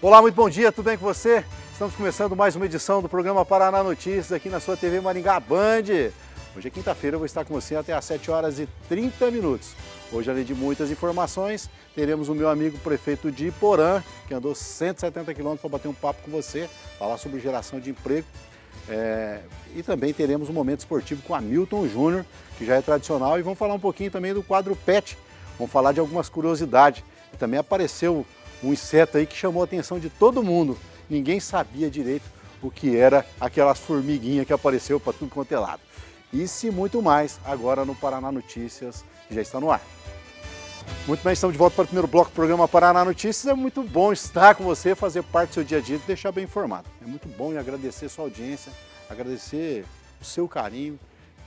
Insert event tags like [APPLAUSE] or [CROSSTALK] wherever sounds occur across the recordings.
Olá, muito bom dia, tudo bem com você? Estamos começando mais uma edição do programa Paraná Notícias aqui na sua TV Maringá Band. Hoje é quinta-feira, eu vou estar com você até às 7 horas e 30 minutos. Hoje, além de muitas informações, teremos o meu amigo prefeito de Iporã que andou 170 quilômetros para bater um papo com você, falar sobre geração de emprego. É... e também teremos um momento esportivo com Hamilton Júnior, que já é tradicional, e vamos falar um pouquinho também do quadro PET. Vamos falar de algumas curiosidades. também apareceu um inseto aí que chamou a atenção de todo mundo. Ninguém sabia direito o que era aquelas formiguinhas que apareceu para tudo quanto é lado. Isso e muito mais agora no Paraná Notícias, que já está no ar. Muito bem, estamos de volta para o primeiro bloco do programa Paraná Notícias. É muito bom estar com você, fazer parte do seu dia a dia e deixar bem informado. É muito bom e agradecer sua audiência, agradecer o seu carinho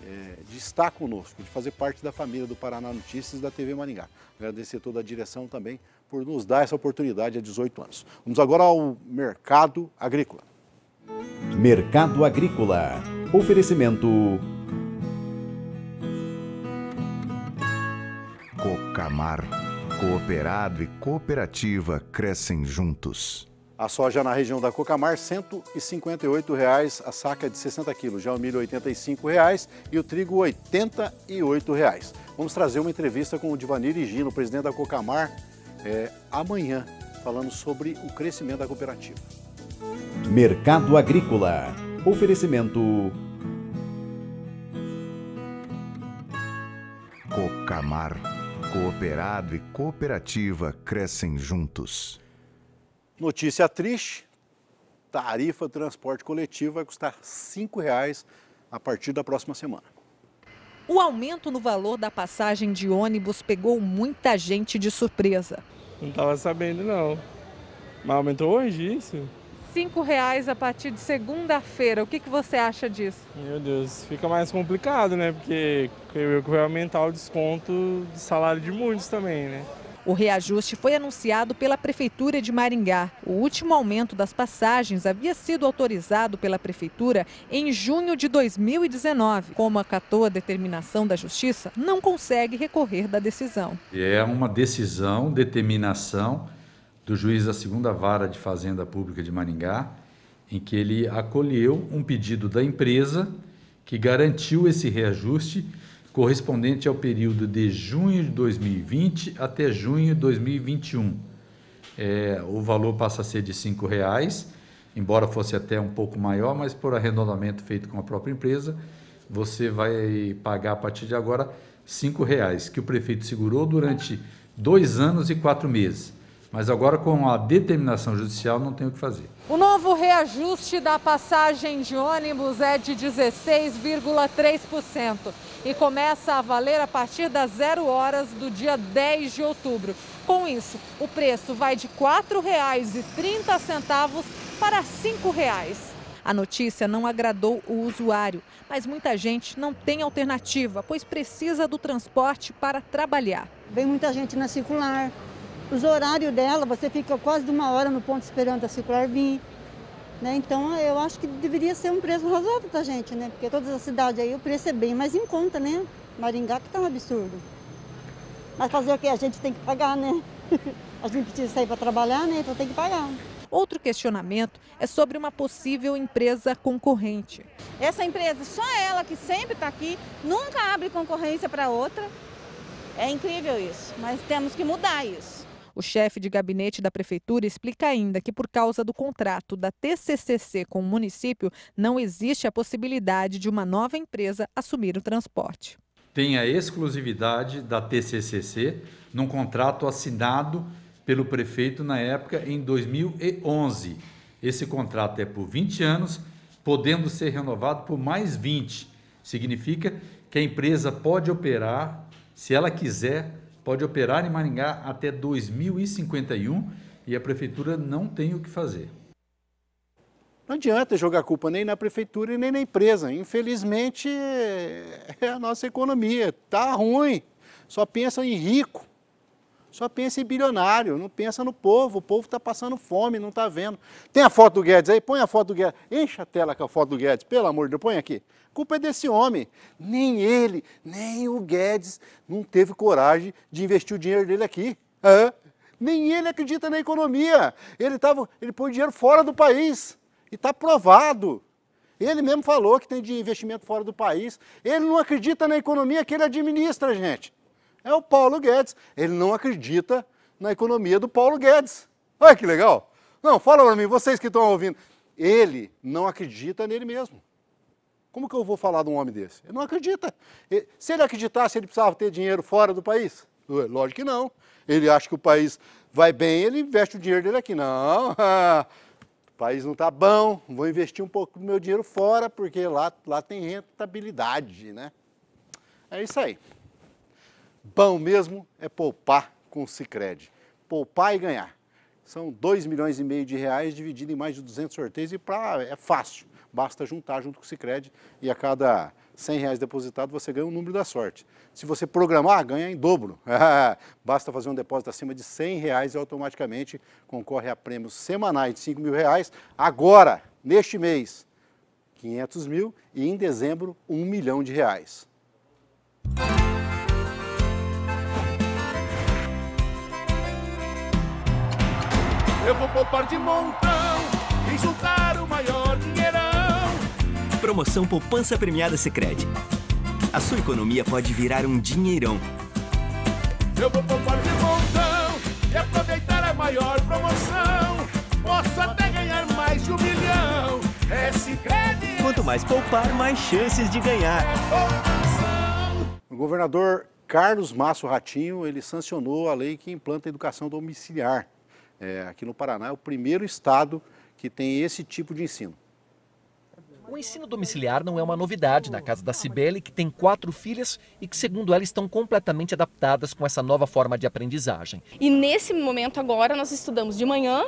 é, de estar conosco, de fazer parte da família do Paraná Notícias e da TV Maringá. Agradecer toda a direção também, por nos dar essa oportunidade há 18 anos. Vamos agora ao mercado agrícola. Mercado Agrícola. Oferecimento. Cocamar. Cooperado e cooperativa crescem juntos. A soja na região da Cocamar, R$ 158,00 a saca de 60 quilos. Já o milho, R$ 85,00 e o trigo, R$ 88,00. Vamos trazer uma entrevista com o Divanir Gino, presidente da Cocamar, é, amanhã, falando sobre o crescimento da cooperativa. Mercado Agrícola. Oferecimento. Cocamar. Cooperado e cooperativa crescem juntos. Notícia triste: tarifa de transporte coletivo vai custar R$ 5,00 a partir da próxima semana. O aumento no valor da passagem de ônibus pegou muita gente de surpresa. Não estava sabendo, não. Mas aumentou hoje isso? R$ reais a partir de segunda-feira. O que, que você acha disso? Meu Deus, fica mais complicado, né? Porque eu que vai aumentar o desconto do salário de muitos também, né? O reajuste foi anunciado pela Prefeitura de Maringá. O último aumento das passagens havia sido autorizado pela Prefeitura em junho de 2019. Como acatou a determinação da Justiça, não consegue recorrer da decisão. É uma decisão, determinação do juiz da segunda vara de Fazenda Pública de Maringá, em que ele acolheu um pedido da empresa que garantiu esse reajuste correspondente ao período de junho de 2020 até junho de 2021. É, o valor passa a ser de R$ reais, embora fosse até um pouco maior, mas por arredondamento feito com a própria empresa, você vai pagar a partir de agora R$ reais, que o prefeito segurou durante dois anos e quatro meses. Mas agora, com a determinação judicial, não tem o que fazer. O novo reajuste da passagem de ônibus é de 16,3% e começa a valer a partir das zero horas do dia 10 de outubro. Com isso, o preço vai de R$ 4,30 para R$ 5,00. A notícia não agradou o usuário, mas muita gente não tem alternativa, pois precisa do transporte para trabalhar. Vem muita gente na circular, os horários dela, você fica quase de uma hora no ponto esperando a circular vir. Né? Então eu acho que deveria ser um preço razoável para a gente, né? Porque todas as cidades aí o preço é bem mais em conta, né? Maringá que tá um absurdo. Mas fazer o que? A gente tem que pagar, né? [LAUGHS] A gente precisa sair para trabalhar, né? Então tem que pagar. Outro questionamento é sobre uma possível empresa concorrente. Essa empresa, só ela que sempre está aqui, nunca abre concorrência para outra. É incrível isso, mas temos que mudar isso. O chefe de gabinete da prefeitura explica ainda que, por causa do contrato da TCCC com o município, não existe a possibilidade de uma nova empresa assumir o transporte. Tem a exclusividade da TCCC num contrato assinado pelo prefeito na época em 2011. Esse contrato é por 20 anos, podendo ser renovado por mais 20. Significa que a empresa pode operar, se ela quiser, pode operar em Maringá até 2051 e a prefeitura não tem o que fazer. Não adianta jogar culpa nem na prefeitura e nem na empresa. Infelizmente, é a nossa economia. Está ruim. Só pensa em rico. Só pensa em bilionário, não pensa no povo. O povo está passando fome, não está vendo. Tem a foto do Guedes aí? Põe a foto do Guedes. Enche a tela com a foto do Guedes, pelo amor de Deus, põe aqui. A culpa é desse homem. Nem ele, nem o Guedes não teve coragem de investir o dinheiro dele aqui. nem ele acredita na economia. Ele, tava, ele põe dinheiro fora do país. E está provado. Ele mesmo falou que tem de investimento fora do país. Ele não acredita na economia que ele administra, gente. É o Paulo Guedes. Ele não acredita na economia do Paulo Guedes. Olha que legal. Não, fala para mim, vocês que estão ouvindo. Ele não acredita nele mesmo. Como que eu vou falar de um homem desse? Ele não acredita. Se ele acreditasse, ele precisava ter dinheiro fora do país? Lógico que não. Ele acha que o país vai bem, ele investe o dinheiro dele aqui. Não, [LAUGHS] o país não está bom, vou investir um pouco do meu dinheiro fora, porque lá, lá tem rentabilidade, né? É isso aí. Bom mesmo é poupar com o Cicred. Poupar e ganhar. São 2 milhões e meio de reais dividido em mais de 200 sorteios e pra, é fácil. Basta juntar junto com o Cicred e a cada 100 reais depositado você ganha o um número da sorte. Se você programar, ganha em dobro. [LAUGHS] Basta fazer um depósito acima de 100 reais e automaticamente concorre a prêmios semanais de 5 mil reais. Agora, neste mês, 500 mil e em dezembro, 1 milhão de reais. Eu vou poupar de montão e juntar o maior dinheirão. Promoção Poupança Premiada Sicredi. A sua economia pode virar um dinheirão. Eu vou poupar de montão e aproveitar a maior promoção. Posso até ganhar mais de um milhão. É Sicredi. Quanto mais poupar, mais chances de ganhar. É o governador Carlos Masso Ratinho, ele sancionou a lei que implanta a educação domiciliar. É, aqui no Paraná é o primeiro estado que tem esse tipo de ensino. O ensino domiciliar não é uma novidade na casa da Cibele, que tem quatro filhas e que, segundo ela, estão completamente adaptadas com essa nova forma de aprendizagem. E nesse momento agora nós estudamos de manhã,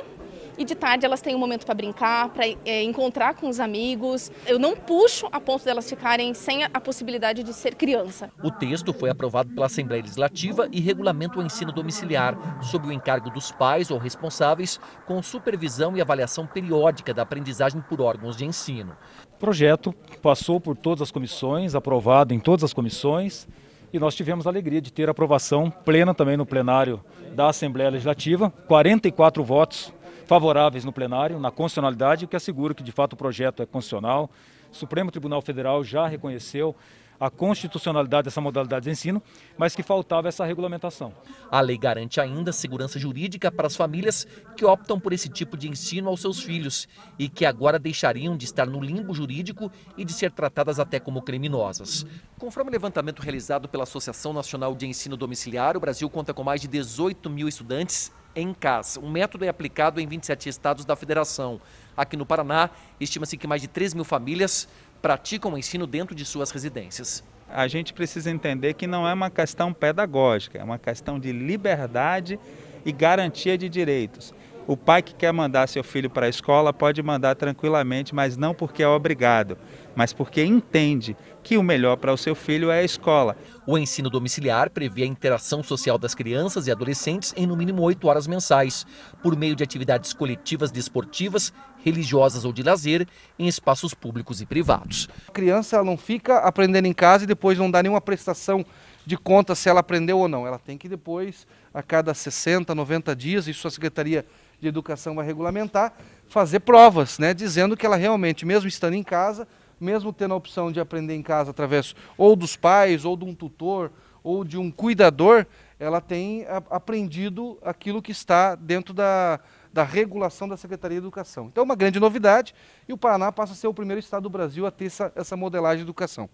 e de tarde elas têm um momento para brincar, para é, eh, encontrar com os amigos. Eu não puxo a ponto delas ficarem sem a possibilidade de ser criança. O texto foi aprovado pela Assembleia Legislativa e regulamenta o ensino domiciliar, sob o encargo dos pais ou responsáveis, com supervisão e avaliação periódica da aprendizagem por órgãos de ensino. O projeto passou por todas as comissões, aprovado em todas as comissões e nós tivemos a alegria de ter aprovação plena também no plenário da Assembleia Legislativa, 44 votos favoráveis no plenário, na constitucionalidade, o que assegura que de fato o projeto é constitucional. O Supremo Tribunal Federal já reconheceu a constitucionalidade dessa modalidade de ensino, mas que faltava essa regulamentação. A lei garante ainda segurança jurídica para as famílias que optam por esse tipo de ensino aos seus filhos e que agora deixariam de estar no limbo jurídico e de ser tratadas até como criminosas. Conforme o levantamento realizado pela Associação Nacional de Ensino Domiciliar, o Brasil conta com mais de 18 mil estudantes em casa. O método é aplicado em 27 estados da federação. Aqui no Paraná, estima-se que mais de 3 mil famílias praticam o ensino dentro de suas residências. A gente precisa entender que não é uma questão pedagógica, é uma questão de liberdade e garantia de direitos. O pai que quer mandar seu filho para a escola pode mandar tranquilamente, mas não porque é obrigado, mas porque entende que o melhor para o seu filho é a escola. O ensino domiciliar prevê a interação social das crianças e adolescentes em no mínimo oito horas mensais, por meio de atividades coletivas desportivas, religiosas ou de lazer, em espaços públicos e privados. A criança não fica aprendendo em casa e depois não dá nenhuma prestação de conta se ela aprendeu ou não. Ela tem que depois, a cada 60, 90 dias, isso a Secretaria de Educação vai regulamentar, fazer provas, né, dizendo que ela realmente, mesmo estando em casa, mesmo tendo a opção de aprender em casa através ou dos pais, ou de um tutor, ou de um cuidador, ela tem aprendido aquilo que está dentro da, da regulação da Secretaria de Educação. Então, é uma grande novidade e o Paraná passa a ser o primeiro estado do Brasil a ter essa, essa modelagem de educação.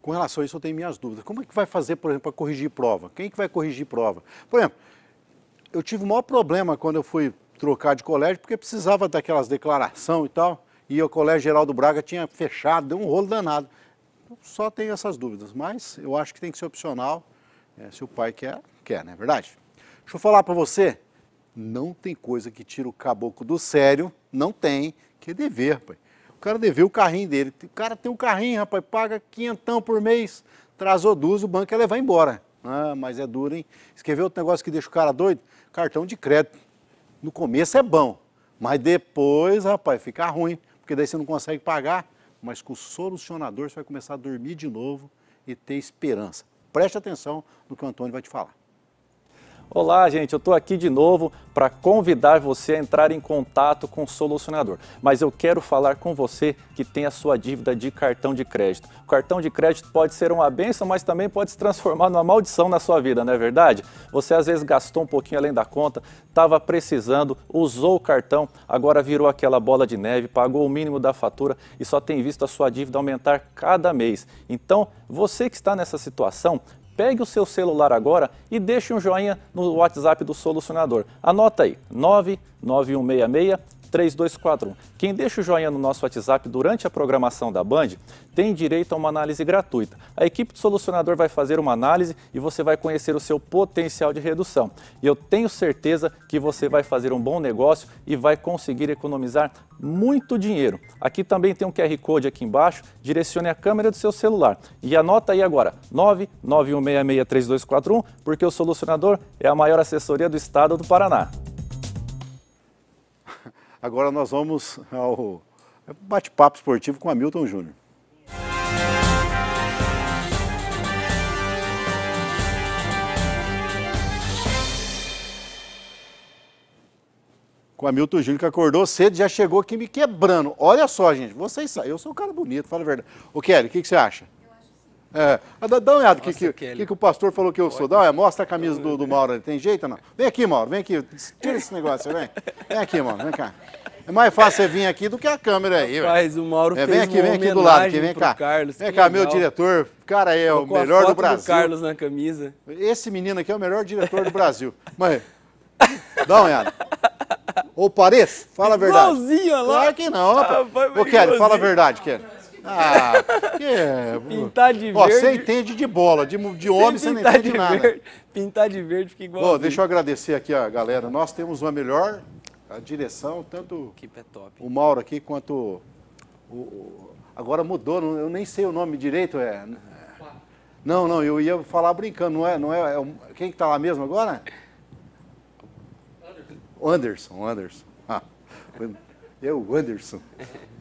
Com relação a isso, eu tenho minhas dúvidas. Como é que vai fazer, por exemplo, para corrigir prova? Quem é que vai corrigir prova? Por exemplo, eu tive o maior problema quando eu fui trocar de colégio, porque precisava daquelas declaração e tal e o Colégio Geraldo Braga tinha fechado, deu um rolo danado. Só tenho essas dúvidas, mas eu acho que tem que ser opcional. É, se o pai quer, quer, não é verdade? Deixa eu falar para você, não tem coisa que tira o caboclo do sério, não tem, que é dever, pai. O cara deveu o carrinho dele. O cara tem um carrinho, rapaz, paga quinhentão por mês, traz duas, o banco ia levar embora. Ah, mas é duro, hein? Escreveu outro negócio que deixa o cara doido? Cartão de crédito. No começo é bom, mas depois, rapaz, fica ruim porque daí você não consegue pagar, mas com o solucionador você vai começar a dormir de novo e ter esperança. Preste atenção no que o Antônio vai te falar. Olá, gente, eu estou aqui de novo para convidar você a entrar em contato com o solucionador. Mas eu quero falar com você que tem a sua dívida de cartão de crédito. O cartão de crédito pode ser uma benção, mas também pode se transformar numa maldição na sua vida, não é verdade? Você às vezes gastou um pouquinho além da conta, estava precisando, usou o cartão, agora virou aquela bola de neve, pagou o mínimo da fatura e só tem visto a sua dívida aumentar cada mês. Então, você que está nessa situação, pegue o seu celular agora e deixe um joinha no WhatsApp do solucionador. Anota aí, 99166 3241. Quem deixa o joinha no nosso WhatsApp durante a programação da Band tem direito a uma análise gratuita. A equipe do solucionador vai fazer uma análise e você vai conhecer o seu potencial de redução. E eu tenho certeza que você vai fazer um bom negócio e vai conseguir economizar muito dinheiro. Aqui também tem um QR Code aqui embaixo, direcione a câmera do seu celular e anota aí agora 991663241, porque o solucionador é a maior assessoria do estado do Paraná. Agora nós vamos ao bate-papo esportivo com Hamilton Júnior. com a Milton Júnior, que acordou cedo, já chegou aqui me quebrando. Olha só, gente, vocês sabem, eu sou um cara bonito, fala a verdade. O Kelly, o que, que você acha? É. Ah, dá, dá uma olhada que, que, que, que, o pastor falou que eu sou. Dá, olha, mostra a camisa do, do Mauro ali. Tem jeito ou não? Vem aqui, Mauro, vem aqui. Tira esse negócio, vem. Vem aqui, Mauro, vem cá. É mais fácil você vir aqui do que a câmera aí. faz o Mauro é, vem aqui, vem aqui do lado, aqui, vem cá. Carlos, vem cá, legal. meu diretor. O cara é o melhor do Brasil. Do Carlos na camisa. Esse menino aqui é o melhor diretor do Brasil. Mãe, dá uma olhada. ou Pareço, fala a verdade. Igualzinho, olha lá. Claro que não, rapaz. Ah, Ô, Kelly, fala a verdade, Kelly. Ah, [LAUGHS] que é. pintar de verde. você entende de bola, de, de homem você não entende de nada. Verde, pintar de verde fica igual. Bom, deixa eu agradecer aqui a galera. Nós temos uma melhor a direção, tanto é o Mauro aqui quanto o, o, Agora mudou, eu nem sei o nome direito. É... Não, não, eu ia falar brincando, não é? Não é, é quem está lá mesmo agora? Anderson, Anderson. Anderson. Ah, eu, Anderson.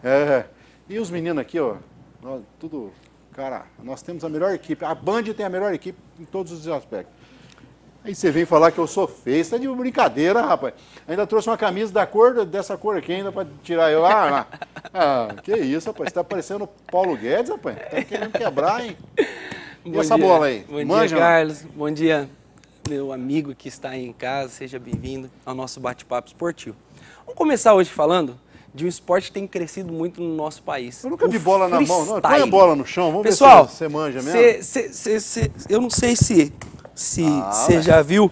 É. E os meninos aqui, ó, nós, tudo, cara, nós temos a melhor equipe. A Band tem a melhor equipe em todos os aspectos. Aí você vem falar que eu sou feio, isso é tá de brincadeira, rapaz. Ainda trouxe uma camisa da cor, dessa cor aqui ainda para tirar eu. Ah, [LAUGHS] ah, que isso, rapaz, você tá parecendo Paulo Guedes, rapaz. Tá querendo quebrar, hein? E Bom essa bola aí? Bom Manja, dia, Carlos. Não? Bom dia, meu amigo que está aí em casa. Seja bem-vindo ao nosso bate-papo esportivo. Vamos começar hoje falando de um esporte que tem crescido muito no nosso país. Eu nunca vi bola na mão, não. Põe a bola no chão, vamos Pessoal, ver se você manja mesmo. Cê, cê, cê, eu não sei se se você ah, já viu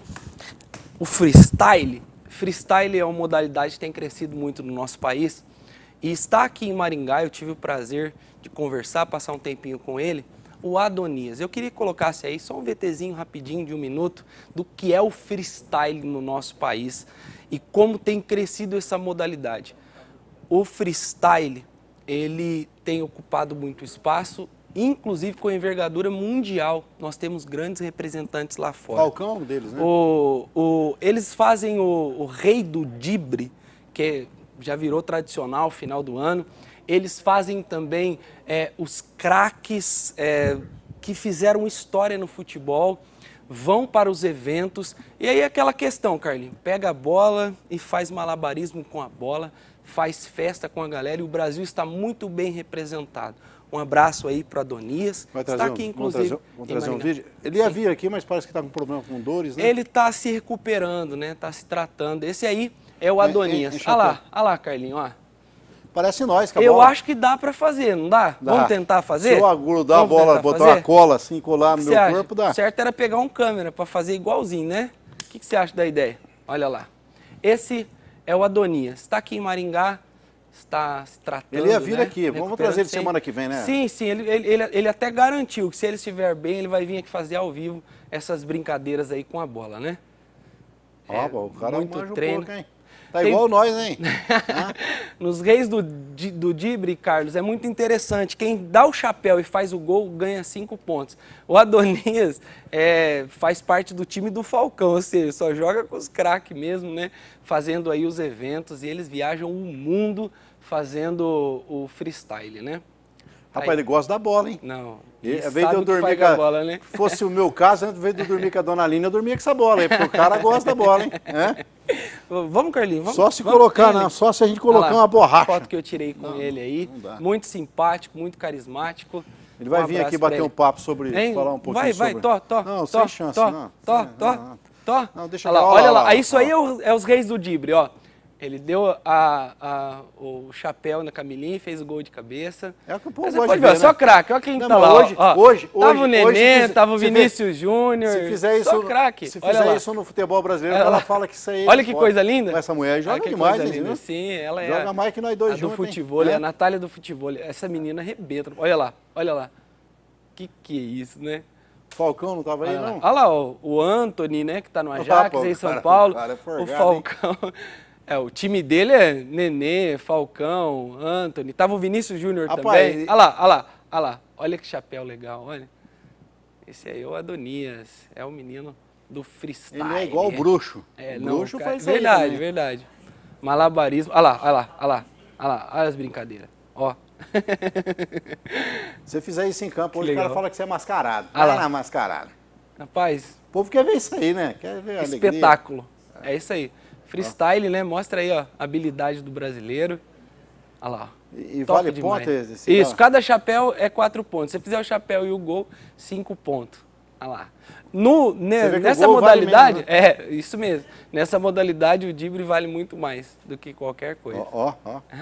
o freestyle. Freestyle é uma modalidade que tem crescido muito no nosso país. E está aqui em Maringá, eu tive o prazer de conversar, passar um tempinho com ele, o Adonias. Eu queria que colocasse aí só um VTzinho rapidinho de um minuto do que é o freestyle no nosso país e como tem crescido essa modalidade o freestyle ele tem ocupado muito espaço, inclusive com envergadura mundial. Nós temos grandes representantes lá fora. Falcão é um deles, né? O, o, eles fazem o, o Rei do Dibre, que é, já virou tradicional final do ano. Eles fazem também é, os craques é, que fizeram história no futebol, vão para os eventos. E aí é aquela questão, Carlinhos, pega a bola e faz malabarismo com a bola faz festa com a galera e o Brasil está muito bem representado. Um abraço aí para Adonias. Vai trazer está aqui, um, inclusive. Vamos trazer, trazer um vídeo. Ele ia Sim. vir aqui, mas parece que está com problema com dores, né? Ele está se recuperando, né? Está se tratando. Esse aí é o é, Adonias. Olha ah lá, olha ah lá, Carlinho, ó. Parece nós, que Eu acho que dá para fazer, não dá? dá? Vamos tentar fazer? Se eu grudar Vamos a bola, botar fazer? uma cola assim, colar no meu acha? corpo, dá. O certo era pegar um câmera para fazer igualzinho, né? O que, que você acha da ideia? Olha lá. Esse é o Adonias. Está aqui em Maringá, está se tratando. Ele ia vir né? aqui, vamos trazer ele semana que vem, né? Sim, sim, ele, ele, ele, até garantiu que se ele estiver bem, ele vai vir aqui fazer ao vivo essas brincadeiras aí com a bola, né? Ah, é, bom, o cara muito treino. Um pouco, hein? Tá tem... igual nós, hein? [LAUGHS] Nos reis do, do Dibre, Carlos, é muito interessante. Quem dá o chapéu e faz o gol ganha cinco pontos. O Adonias é, faz parte do time do Falcão, ou seja, só joga com os craques mesmo, né? Fazendo aí os eventos e eles viajam o mundo fazendo o freestyle, né? Rapaz, tá Aí. ele gosta da bola, hein? Não. Ele, ele de eu dormir com a, bola, né? Fosse o meu caso, antes de eu dormir com a dona Lina, eu dormia com essa bola, hein? Porque o cara gosta da bola, hein? É? [LAUGHS] Vamos, Carlinhos, vamos. Só se vamos colocar, né? só se a gente colocar uma borracha. foto que eu tirei com não, ele aí. Muito simpático, muito carismático. Ele vai um vir aqui bater um papo sobre falar um pouquinho vai, sobre... Vai, vai, tó, tó. Não, tó, sem chance, tó, não. Tó, tó, tó. Não, deixa lá, olha lá. lá. Isso aí é, é, os reis do Dibre, ó. Ele deu a, a, o chapéu na Camilinha, fez o gol de cabeça. É o que o povo hoje. pode ver, né? só craque. Olha quem não, tá lá. Hoje, ó. hoje, tava hoje, o Nenê, hoje, tava o Vinícius Júnior. Se fizer isso, só craque. Se fizer isso no futebol brasileiro, ela, ela fala que isso aí. É olha que coisa linda. Essa mulher joga Olha demais, coisa linda. Sim, ela é. Joga a, mais que nós dois a juntos. do futebol, é. a é. Natália do futebol. Essa menina arrebenta. Olha lá, olha lá. Que que é isso, né? Falcão não estava aí, não? Olha lá, ó, o Anthony, né, que tá no Ajax, em São Paulo. É o Falcão. É, o time dele é Nenê, Falcão, Anthony. Tava o Vinícius Júnior também. Olha ah, lá, olha ah lá, olha ah lá. Olha que chapéu legal, olha. Esse aí é o Adonias. É o menino do freestyle. Ele é igual o bruxo. É, o não, bruxo cara, faz Verdade, aí, né? verdade. Malabarismo. Olha lá, olha lá, olha lá. Olha as brincadeiras. Ó. [LAUGHS] Se você fizer isso em campo, hoje o cara fala que você é mascarado. Ah lá. Não é mascarado. Rapaz. O povo quer ver isso aí, né? Quer ver a Espetáculo. Alegria. É isso aí. Freestyle, né? Mostra aí, ó, a habilidade do brasileiro. Olha lá. E, e vale ponto esse? Isso, cada chapéu é quatro pontos. Se você fizer o chapéu e o gol, cinco pontos. Olha lá. No, ne, nessa modalidade, vale né? é, isso mesmo. Nessa modalidade, o Dibre vale muito mais do que qualquer coisa. Ó, ó, ó. [LAUGHS]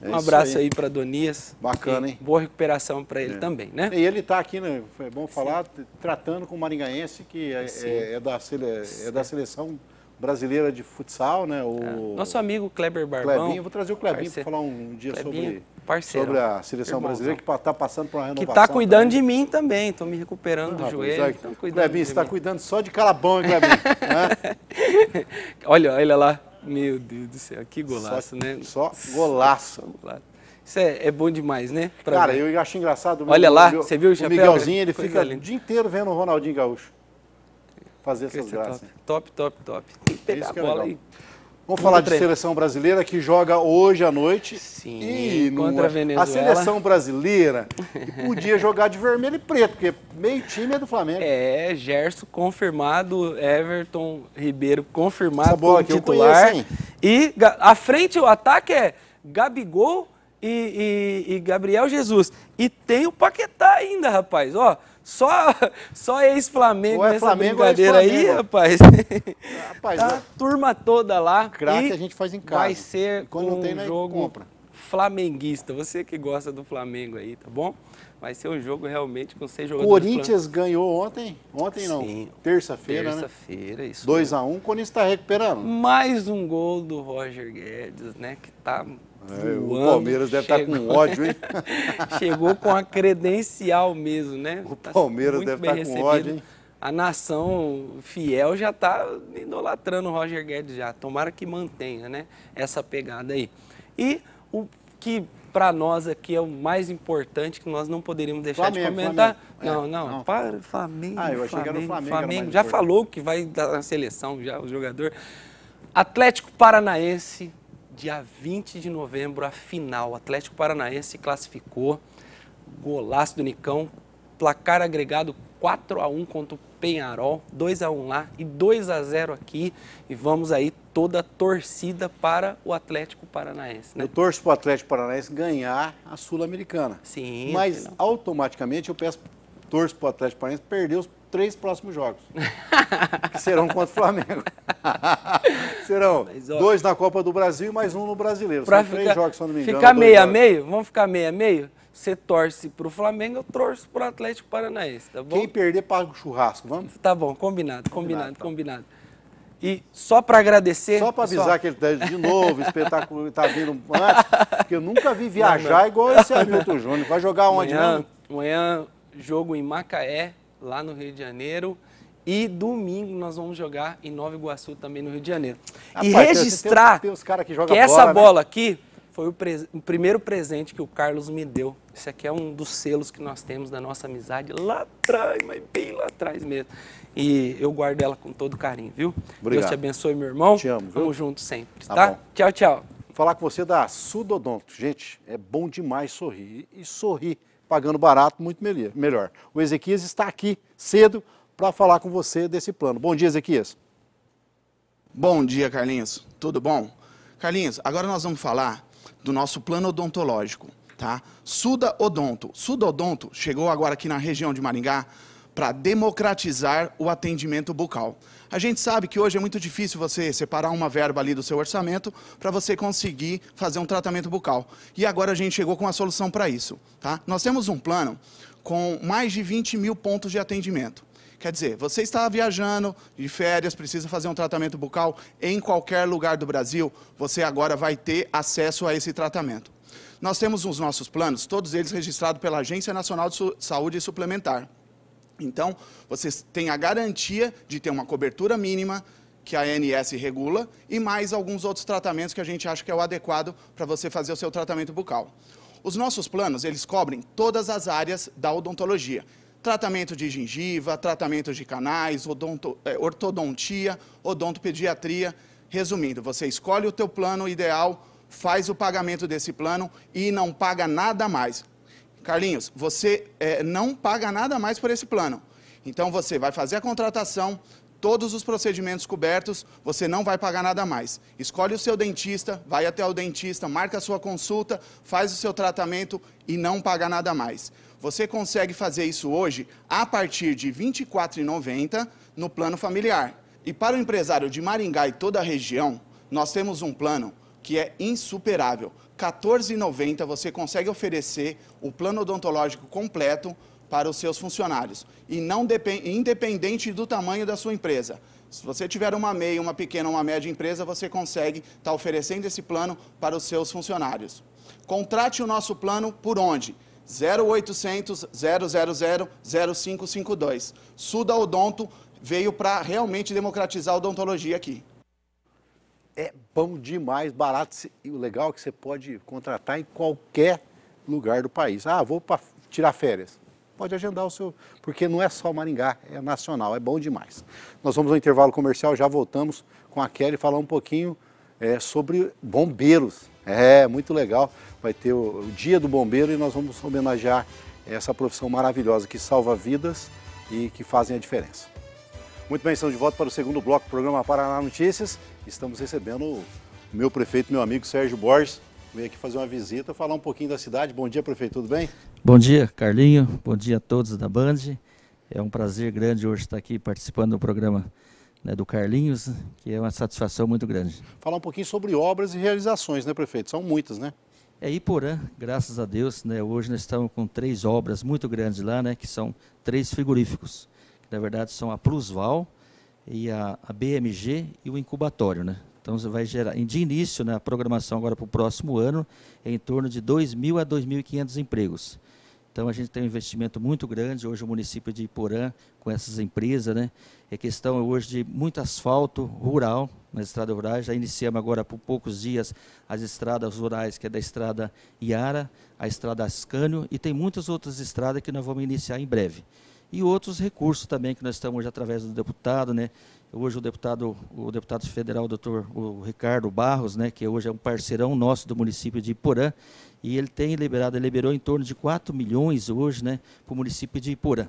É um abraço aí, aí para Donias. Bacana, hein? Boa recuperação para ele é. também, né? E ele está aqui, né? Foi bom falar, Sim. tratando com o Maringaense, que é, é, é da, sele, é da seleção brasileira de futsal, né? O... É. Nosso amigo Kleber Barbão. Clebinho, vou trazer o Clebinho para falar um dia Clebinho, sobre, sobre a seleção brasileira que está passando por uma tá renovação. Que está cuidando também. de mim também, estou me recuperando ah, do rapaz, joelho. É. você está cuidando só de calabão, hein, né? [LAUGHS] olha, olha lá. Meu Deus do céu, que golaço, só, né? Só golaço. Só golaço. Isso é, é, bom demais, né? Pra cara, ver. eu acho engraçado. Olha meu, lá, meu, você viu o chapéu? O Miguelzinho, ele Coisa fica ali. o dia inteiro vendo o Ronaldinho Gaúcho fazer essas graças. Top, top, top. Tem é que pegar é a bola é Vamos falar de seleção brasileira que joga hoje à noite. Sim, e contra a Venezuela. A seleção brasileira podia jogar de vermelho e preto, porque meio time é do Flamengo. É, Gerson confirmado, Everton Ribeiro confirmado Essa bola como titular. Conheço, e à frente o ataque é Gabigol, e, e, e Gabriel Jesus. E tem o Paquetá ainda, rapaz. Ó, só, [LAUGHS] só ex-Flamengo é nessa Flamengo, é brincadeira aí, rapaz. [LAUGHS] rapaz tá a turma toda lá. Craque a gente faz em casa. Vai ser quando um tem, jogo compra. flamenguista. Você que gosta do Flamengo aí, tá bom? Vai ser um jogo realmente com seis jogadores. Corinthians ganhou ontem? Ontem não. Terça-feira, né? Terça-feira, isso. 2x1, um, o Corinthians está recuperando. Mais um gol do Roger Guedes, né? Que tá Voando, o Palmeiras deve tá chegou, estar com ódio, hein? [LAUGHS] chegou com a credencial mesmo, né? O tá Palmeiras tá deve estar recebido. com ódio, hein? A nação fiel já está idolatrando o Roger Guedes já. Tomara que mantenha, né? Essa pegada aí. E o que para nós aqui é o mais importante que nós não poderíamos deixar Flamengo, de comentar. Flamengo. Não, é, não, não, para Flamengo. Ah, eu achei Flamengo, que era o Flamengo. Flamengo. Já falou que vai dar na seleção já o jogador. Atlético Paranaense dia 20 de novembro, a final. O Atlético Paranaense classificou. Golaço do Nicão. Placar agregado 4 a 1 contra o Penharol. 2 a 1 lá e 2 a 0 aqui. E vamos aí toda a torcida para o Atlético Paranaense. Né? Eu torço para o Atlético Paranaense ganhar a Sul-Americana. Sim. Mas final. automaticamente eu peço torço para o Atlético Paranaense perder os três próximos jogos. [LAUGHS] que serão contra o Flamengo. [LAUGHS] serão Mas, ó, dois na Copa do Brasil e mais um no Brasileiro. São ficar, três jogos, se eu não me engano. Ficar meio a meio? Vamos ficar meio a meio? Você torce pro Flamengo, eu torço pro Atlético Paranaense, tá bom? Quem perder paga o churrasco, vamos? Tá bom, combinado, combinado, combinado. Tá. combinado. E só para agradecer. Só para avisar só... que ele tá de novo, espetáculo está vindo antes, né? porque eu nunca vi viajar não, não. igual esse Hamilton Júnior. Vai jogar onde, amanhã, mesmo? Amanhã, jogo em Macaé, lá no Rio de Janeiro. E domingo nós vamos jogar em Nova Iguaçu, também no Rio de Janeiro. e registrar tem, tem que, que bola, essa bola né? aqui foi o, pre o, primeiro presente que o Carlos me deu. esse aqui é um dos selos que nós temos da nossa amizade lá atrás, mas bem lá atrás mesmo. E eu guardo ela com todo carinho, viu? Obrigado. Deus te abençoe, meu irmão. Te amo, viu? Tamo junto sempre, tá? tá? Tchau, tchau. Vou falar com você da Sudodonto. Gente, é bom demais sorrir e sorrir pagando barato, muito melhor. O Ezequias está aqui cedo para falar com você desse plano. Bom dia, Ezequias. Bom dia, Carlinhos. Tudo bom? Carlinhos, agora nós vamos falar do nosso plano odontológico, tá? Suda Odonto. Suda Odonto chegou agora aqui na região de Maringá para democratizar o atendimento bucal. A gente sabe que hoje é muito difícil você separar uma verba ali do seu orçamento para você conseguir fazer um tratamento bucal. E agora a gente chegou com uma solução para isso. Tá? Nós temos um plano com mais de 20 mil pontos de atendimento. Quer dizer, você está viajando de férias, precisa fazer um tratamento bucal em qualquer lugar do Brasil, você agora vai ter acesso a esse tratamento. Nós temos os nossos planos, todos eles registrados pela Agência Nacional de Saúde Suplementar. Então, você tem a garantia de ter uma cobertura mínima que a ANS regula e mais alguns outros tratamentos que a gente acha que é o adequado para você fazer o seu tratamento bucal. Os nossos planos, eles cobrem todas as áreas da odontologia. Tratamento de gengiva, tratamento de canais, odonto, é, ortodontia, odontopediatria. Resumindo, você escolhe o teu plano ideal, faz o pagamento desse plano e não paga nada mais. Carlinhos, você é, não paga nada mais por esse plano. Então você vai fazer a contratação, todos os procedimentos cobertos, você não vai pagar nada mais. Escolhe o seu dentista, vai até o dentista, marca a sua consulta, faz o seu tratamento e não paga nada mais. Você consegue fazer isso hoje a partir de R$ 24,90 no plano familiar. E para o empresário de Maringá e toda a região, nós temos um plano que é insuperável. 14,90 você consegue oferecer o plano odontológico completo para os seus funcionários e não depend, independente do tamanho da sua empresa. Se você tiver uma meia, uma pequena, uma média empresa, você consegue estar tá oferecendo esse plano para os seus funcionários. Contrate o nosso plano por onde? 0800 000 0552. Suda Odonto veio para realmente democratizar a odontologia aqui é bom demais, barato. E o legal é que você pode contratar em qualquer lugar do país. Ah, vou para tirar férias. Pode agendar o seu, porque não é só Maringá, é nacional, é bom demais. Nós vamos ao intervalo comercial, já voltamos com a Kelly falar um pouquinho é, sobre bombeiros. É, muito legal. Vai ter o, o Dia do Bombeiro e nós vamos homenagear essa profissão maravilhosa que salva vidas e que fazem a diferença. Muito bem, estamos de volta para o segundo bloco do programa Paraná Notícias estamos recebendo o meu prefeito, meu amigo Sérgio Borges. Veio aqui fazer uma visita, falar um pouquinho da cidade. Bom dia, prefeito, tudo bem? Bom dia, Carlinho. Bom dia a todos da Band. É um prazer grande hoje estar aqui participando do programa né, do Carlinhos, que é uma satisfação muito grande. Falar um pouquinho sobre obras e realizações, né, prefeito? São muitas, né? É Iporã, graças a Deus, né, hoje nós estamos com três obras muito grandes lá, né, que são três frigoríficos. Que, na verdade, são a Plusval, e a, a BMG e o incubatório, né? Então, você vai gerar, de início, né, a programação agora para o próximo ano é em torno de 2.000 a 2.500 empregos. Então, a gente tem um investimento muito grande. Hoje, o município de Iporã, com essas empresas, né, é questão hoje de muito asfalto rural nas estradas rurais. Já iniciamos agora, por poucos dias, as estradas rurais, que é da estrada Iara, a estrada Ascânio, e tem muitas outras estradas que nós vamos iniciar em breve e outros recursos também que nós estamos hoje através do deputado, né? Hoje o deputado, o deputado federal, o doutor o Ricardo Barros, né, que hoje é um parceirão nosso do município de Iporã, e ele tem liberado, ele liberou em torno de 4 milhões hoje, né, para o município de Iporã.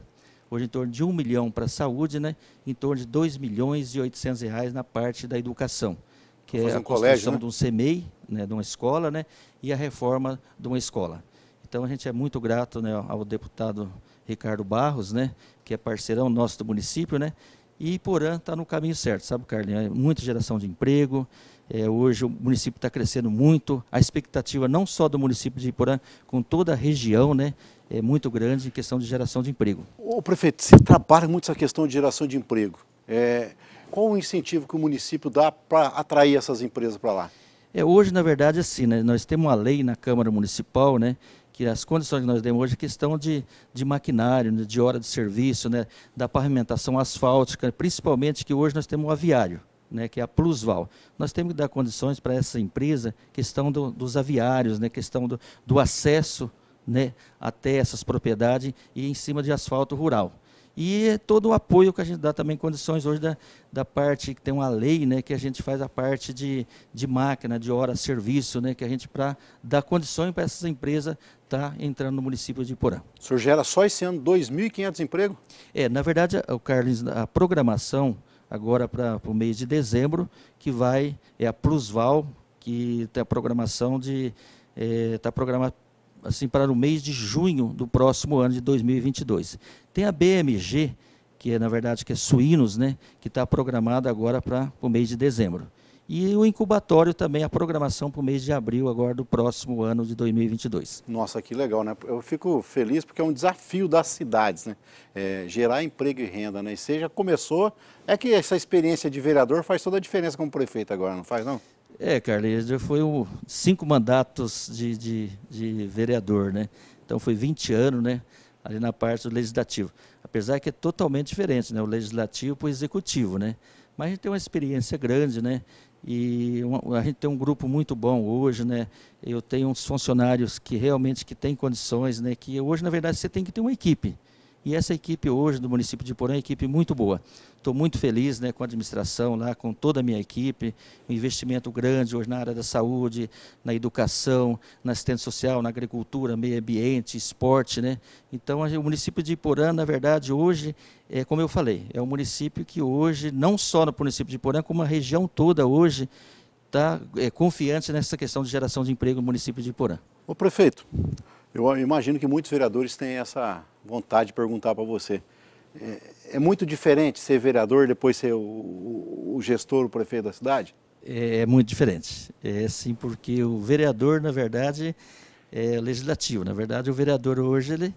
Hoje em torno de 1 milhão para a saúde, né, em torno de 2 milhões e 800 reais na parte da educação, que Vou é a um construção colégio, né? de um CMEI, né, de uma escola, né, e a reforma de uma escola. Então a gente é muito grato né, ao deputado Ricardo Barros, né, que é parceirão nosso do município, né, e Porã está no caminho certo, sabe, Carlinhos? É muita geração de emprego, é, hoje o município está crescendo muito, a expectativa não só do município de Iporã, com toda a região, né, é muito grande em questão de geração de emprego. O prefeito, você trabalha muito essa questão de geração de emprego. É, qual o incentivo que o município dá para atrair essas empresas para lá? É, hoje, na verdade, é assim, né, nós temos uma lei na Câmara Municipal, né, que as condições que nós demos hoje, é questão de, de maquinário, né, de hora de serviço, né, da pavimentação asfáltica, principalmente que hoje nós temos um aviário, né, que é a Plusval. Nós temos que dar condições para essa empresa, questão do, dos aviários, né, questão do, do acesso né, até essas propriedades e em cima de asfalto rural. E é todo o apoio que a gente dá também, condições hoje da, da parte que tem uma lei, né, que a gente faz a parte de, de máquina, de hora, serviço, né, que a gente para dar condições para essas empresas estar tá entrando no município de Iporá. O senhor gera só esse ano 2.500 empregos? É, na verdade, o Carlos, a programação agora para o mês de dezembro, que vai, é a Plusval, que tem a programação de, está é, tá programado assim, para o mês de junho do próximo ano de 2022. Tem a BMG, que é, na verdade que é suínos, né, que está programada agora para o mês de dezembro. E o incubatório também, a programação para o mês de abril agora do próximo ano de 2022. Nossa, que legal, né? Eu fico feliz porque é um desafio das cidades, né? É, gerar emprego e renda, né? E seja começou, é que essa experiência de vereador faz toda a diferença como prefeito agora, não faz não? É, Carlos, foi um, cinco mandatos de, de, de, vereador, né? Então foi 20 anos, né? Ali na parte do legislativo. Apesar que é totalmente diferente, né? O legislativo para o executivo, né? Mas a gente tem uma experiência grande, né? E uma, a gente tem um grupo muito bom hoje, né? Eu tenho uns funcionários que realmente que têm condições, né? Que hoje, na verdade, você tem que ter uma equipe. E essa equipe hoje do município de Porã é uma equipe muito boa. Estou muito feliz né, com a administração lá, com toda a minha equipe. Um investimento grande hoje na área da saúde, na educação, na assistência social, na agricultura, meio ambiente, esporte. Né? Então, o município de Porã, na verdade, hoje, é como eu falei, é um município que hoje, não só no município de Porã, como a região toda hoje, está é, confiante nessa questão de geração de emprego no município de Porã. o prefeito, eu imagino que muitos vereadores têm essa vontade de perguntar para você. É, é, muito diferente ser vereador depois ser o, o, o gestor, o prefeito da cidade? É, é, muito diferente. É sim, porque o vereador, na verdade, é legislativo. Na verdade, o vereador hoje, ele,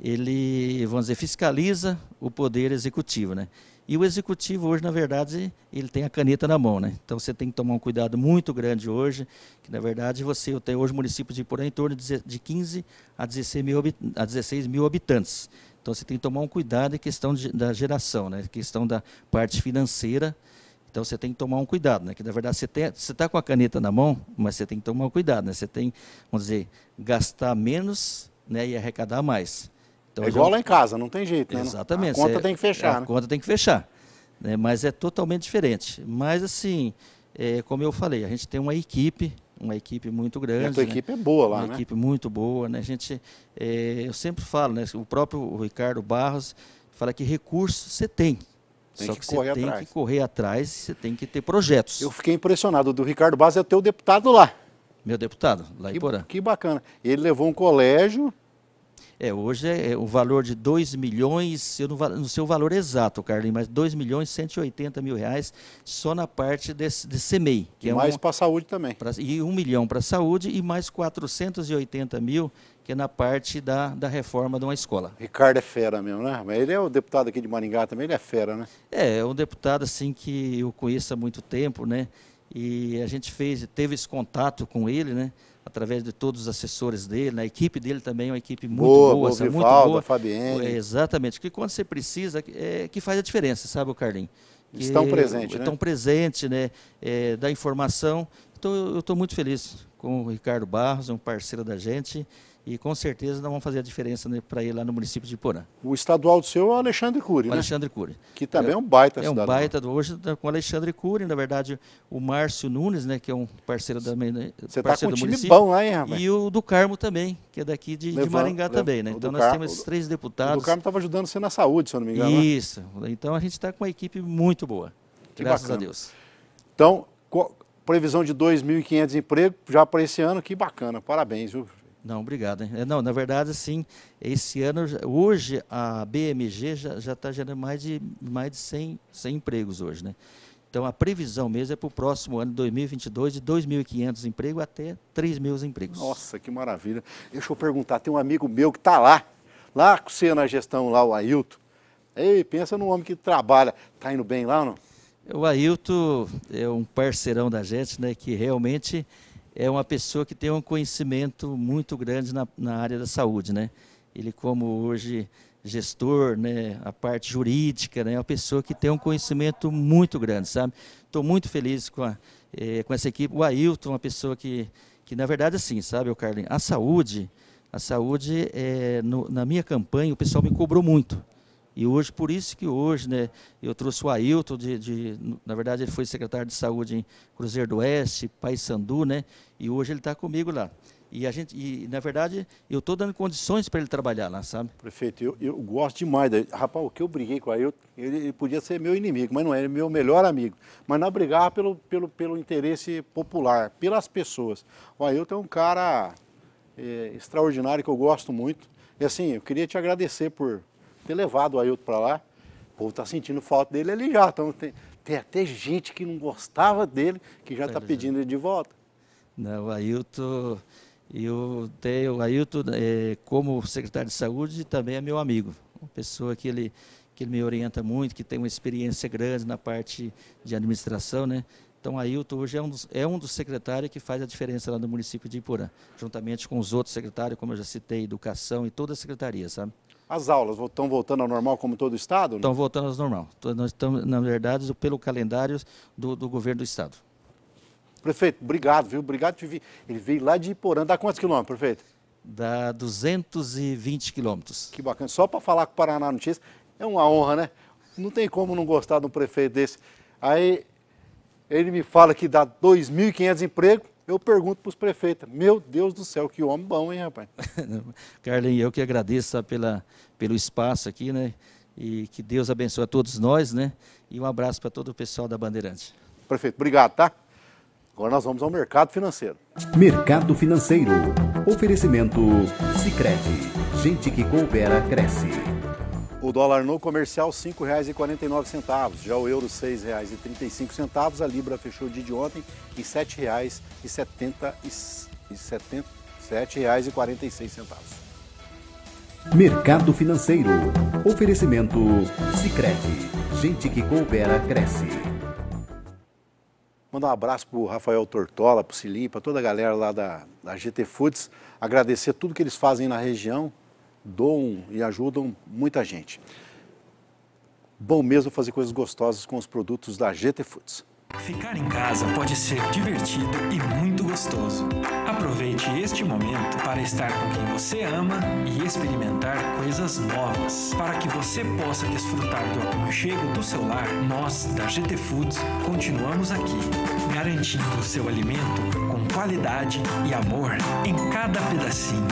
ele vamos dizer, fiscaliza o poder executivo, né? E o executivo hoje, na verdade, ele tem a caneta na mão, né? Então você tem que tomar um cuidado muito grande hoje, que na verdade você tem hoje municípios de por aí em torno de 15 a 16 mil, a 16 mil habitantes. Então você tem que tomar um cuidado em questão de, da geração, né? Questão da parte financeira. Então você tem que tomar um cuidado, né? Que na verdade você está com a caneta na mão, mas você tem que tomar um cuidado, né? Você tem, vamos dizer, gastar menos né, e arrecadar mais. Então, é igual lá em casa, não tem jeito, né? Exatamente. A conta é, tem que fechar. A né? conta tem que fechar. Né? Mas é totalmente diferente. Mas assim, é, como eu falei, a gente tem uma equipe, uma equipe muito grande. E a tua né? equipe é boa lá, uma né? equipe muito boa, né? A gente, é, eu sempre falo, né? O próprio Ricardo Barros fala que recurso você tem. Tem Só que, que você tem que correr atrás, você tem que ter projetos. Eu fiquei impressionado. Do Ricardo Barros é o teu deputado lá. Meu deputado, lá que, em Porã. Que bacana. Ele levou um colégio é, hoje é, é, o valor de 2 milhões, eu não, não sei o valor exato, Carlinhos, mas 2 milhões e 180 mil reais só na parte desse, desse CEMEI. Que e é mais um, para a saúde também. Pra, e 1 um milhão para a saúde e mais 480 mil, que é na parte da, da reforma de uma escola. Ricardo é fera mesmo, né? Mas ele é o deputado aqui de Maringá também, ele é fera, né? É, é um deputado assim que eu conheço há muito tempo, né? E a gente fez, teve esse contato com ele, né? através de todos os assessores dele, na né? equipe dele também é uma equipe muito boa, boa, boa sabe? boa. Fabienne. É, exatamente, que quando você precisa, é que faz a diferença, sabe, o Carlinhos? Estão presentes, né? Estão presentes, né? É, da informação. Então, eu estou muito feliz com o Ricardo Barros, um parceiro da gente, e com certeza nós vamos fazer a diferença né, para ele lá no município de Porã. O estadual do seu é o Alexandre Cury, o né? Alexandre Cury. Que também é um é, baita É um baita, do, hoje tá com o Alexandre Cury, na verdade o Márcio Nunes, né, que é um parceiro também Você está com um time município, bom lá, hein, rapaz? E o do Carmo também, que é daqui de, Levando, de Maringá Levando, também, né? Então nós temos esses três deputados. O do Carmo estava ajudando você na saúde, se eu não me engano. Né? Isso, né? então a gente está com uma equipe muito boa, que graças bacana. a Deus. Então, previsão de 2.500 empregos já para esse ano, que bacana, parabéns, viu? Não, obrigado. É, não, na verdade, sim, esse ano, hoje, a BMG já está gerando mais de, mais de 100, 100 empregos hoje, né? Então, a previsão mesmo é para o próximo ano, 2022, de 2.500 empregos até 3.000 empregos. Nossa, que maravilha. Deixa eu perguntar, tem um amigo meu que está lá, lá com você na gestão, lá o Ailton. Ei, pensa num homem que trabalha. Está indo bem lá ou não? O Ailton é um parceirão da gente, né, que realmente é uma pessoa que tem um conhecimento muito grande na, na área da saúde, né? Ele, como hoje gestor, né, a parte jurídica, né, é uma pessoa que tem um conhecimento muito grande, sabe? Estou muito feliz com, a, é, com essa equipe. O Ailton, uma pessoa que, que na verdade, assim, sabe, o Carlinhos, a saúde, a saúde, é, no, na minha campanha, o pessoal me cobrou muito. E hoje, por isso que hoje, né, eu trouxe o Ailton, de, de, na verdade ele foi secretário de saúde em Cruzeiro do Oeste, Paysandu, né, e hoje ele está comigo lá. E, a gente, e, na verdade, eu estou dando condições para ele trabalhar lá, sabe? Prefeito, eu, eu gosto demais. Da... Rapaz, o que eu briguei com o Ailton, ele, ele, podia ser meu inimigo, mas não é, era é meu melhor amigo. Mas não brigava pelo, pelo, pelo interesse popular, pelas pessoas. O Ailton é um cara é, extraordinário que eu gosto muito. E assim, eu queria te agradecer por ter levado o Ailton para lá. O povo está sentindo falta dele ali já. Então tem, tem, até gente que não gostava dele, que já está é. pedindo ele de volta. Não, o Ailton, eu tenho o Ailton é, como secretário de saúde também é meu amigo. Uma pessoa que ele, que ele me orienta muito, que tem uma experiência grande na parte de administração, né? Então, Ailton hoje é um, dos, é um dos secretários que faz a diferença lá no município de Ipurã, juntamente com os outros secretários, como eu já citei, educação e toda a secretaria, sabe? As aulas estão voltando ao normal como todo o Estado? Estão né? voltando ao normal. Nós estamos, na verdade, pelo calendário do, do governo do Estado. Prefeito, obrigado, viu? Obrigado por vir. Ele veio lá de Iporã. Dá quantos quilômetros, prefeito? Dá 220 quilômetros. Que bacana. Só para falar com o Paraná Notícias, é uma honra, né? Não tem como não gostar de um prefeito desse. Aí ele me fala que dá 2.500 empregos, eu pergunto para os prefeitos, meu Deus do céu, que homem bom, hein, rapaz? [LAUGHS] Carlinhos, eu que agradeço sabe, tá, pela, pelo espaço aqui, né? E que Deus abençoe a todos nós, né? E um abraço para todo o pessoal da Bandeirante. Prefeito, obrigado, tá? Agora nós vamos ao mercado financeiro. Mercado financeiro. Oferecimento Sicredi. Gente que coopera cresce. O dólar no comercial R$ 5,49, já o euro R$ 6,35, a libra fechou o dia de ontem em R$ 7,46. Mercado Financeiro. Oferecimento Sicredi. Gente que coopera cresce. Mandar um abraço para o Rafael Tortola, para o Silim, para toda a galera lá da, da GT Foods. Agradecer tudo que eles fazem na região, doam e ajudam muita gente. Bom mesmo fazer coisas gostosas com os produtos da GT Foods. Ficar em casa pode ser divertido e muito gostoso. Aproveite este momento para estar com quem você ama e experimentar coisas novas, para que você possa desfrutar do aconchego do seu lar. Nós, da GT Foods, continuamos aqui, garantindo o seu alimento com qualidade e amor em cada pedacinho.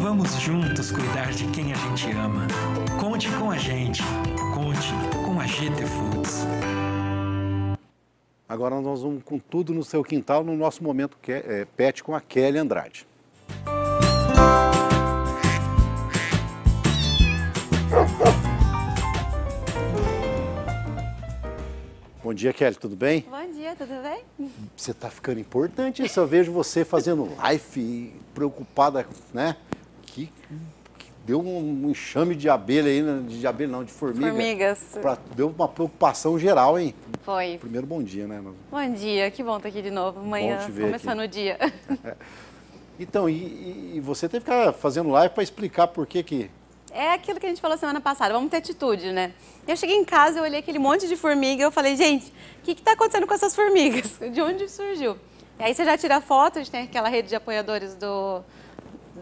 Vamos juntos cuidar de quem a gente ama. Conte com a gente, conte com a GT Foods. Agora nós vamos com tudo no seu quintal, no nosso momento que é, é, pet com a Kelly Andrade. Bom dia, Kelly, tudo bem? Bom dia, tudo bem? Você está ficando importante, eu vejo você fazendo live, preocupada, né? Que deu um enxame de abelha aí, né? de abelha não, de formiga. Formigas. Pra, deu uma preocupação geral, hein? Foi. Primeiro bom dia, né? Bom dia, que bom estar aqui de novo, amanhã, começando aqui. o dia. [LAUGHS] É. então, e, e, você teve que ficar fazendo live para explicar por que que... É aquilo que a gente falou semana passada, vamos ter atitude, né? Eu cheguei em casa, eu olhei aquele monte de formiga, eu falei, gente, o que está acontecendo com essas formigas? [LAUGHS] De onde surgiu? E aí você já tira foto, a gente tem aquela rede de apoiadores do,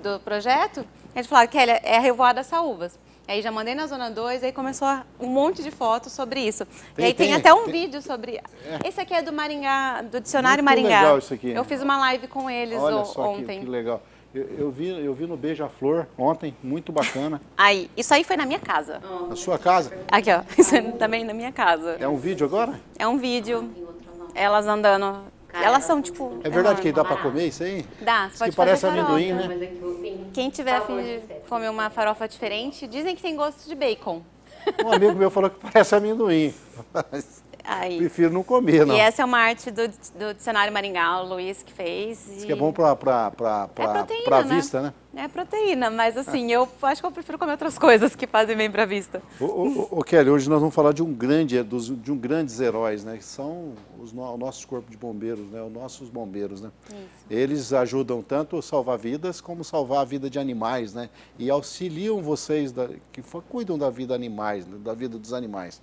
do projeto, eles falaram, Kelly, é a revoada saúvas. Aí já mandei na Zona 2, aí começou um monte de fotos sobre isso. Tem, e aí tem, tem até um tem, vídeo sobre. É. Esse aqui é do Maringá, do Dicionário Muito Maringá. legal isso aqui. Eu fiz uma live com eles Olha o, só ontem. Que, que legal. Eu, eu, vi, eu vi no Beija-Flor ontem, muito bacana. [LAUGHS] Aí, isso aí foi na minha casa. Oh, na sua casa? Aqui, ó. [LAUGHS] Isso é também na minha casa. É um vídeo agora? É um vídeo. Elas andando. Cara, elas é são tipo. É verdade é que dá para comer isso aí? Dá, pode que parece amendoim, né? Quem tiver afim de comer uma farofa diferente, dizem que tem gosto de bacon. Um amigo meu falou que parece amendoim. Mas... [LAUGHS] Aí. Prefiro não comer, não. E essa é uma arte do, do dicionário Maringá, o Luiz que fez. Isso que é bom para pra, pra, pra, é proteína, pra né? vista, né? É proteína, mas assim, eu acho que eu prefiro comer outras coisas que fazem bem para vista. Ô, Kelly, hoje nós vamos falar de um grande, dos, de um grandes heróis, né? Que são os o nosso corpo de bombeiros, né? Os nossos bombeiros, né? Isso. Eles ajudam tanto a salvar vidas como salvar a vida de animais, né? E auxiliam vocês da, que cuidam da vida animais, né? da vida dos animais.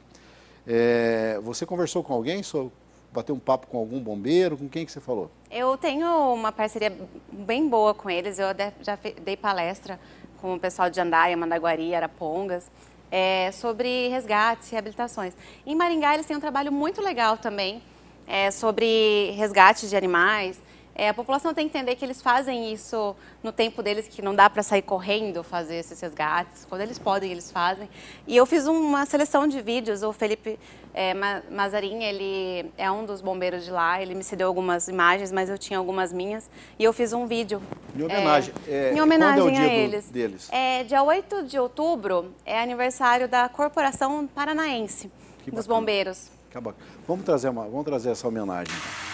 É, você conversou com alguém? sou bateu um papo com algum bombeiro? Com quem que você falou? Eu tenho uma parceria bem boa com eles. Eu já dei palestra com o pessoal de Andaia, Mandaguari, Arapongas. É, sobre resgates e reabilitações. Em Maringá, eles têm um trabalho muito legal também é, sobre resgates de animais, é, a população tem que entender que eles fazem isso no tempo deles, que não dá para sair correndo fazer esses resgates. Quando eles podem, eles fazem. E eu fiz uma seleção de vídeos. O Felipe é, Mazarin, ele é um dos bombeiros de lá. Ele me cedeu algumas imagens, mas eu tinha algumas minhas. E eu fiz um vídeo. Em homenagem. É, é, em homenagem é o dia a eles. Do, deles? É, dia 8 de outubro é aniversário da Corporação Paranaense que dos bacana. Bombeiros. Que bacana. Vamos trazer, uma, vamos trazer essa homenagem. Então.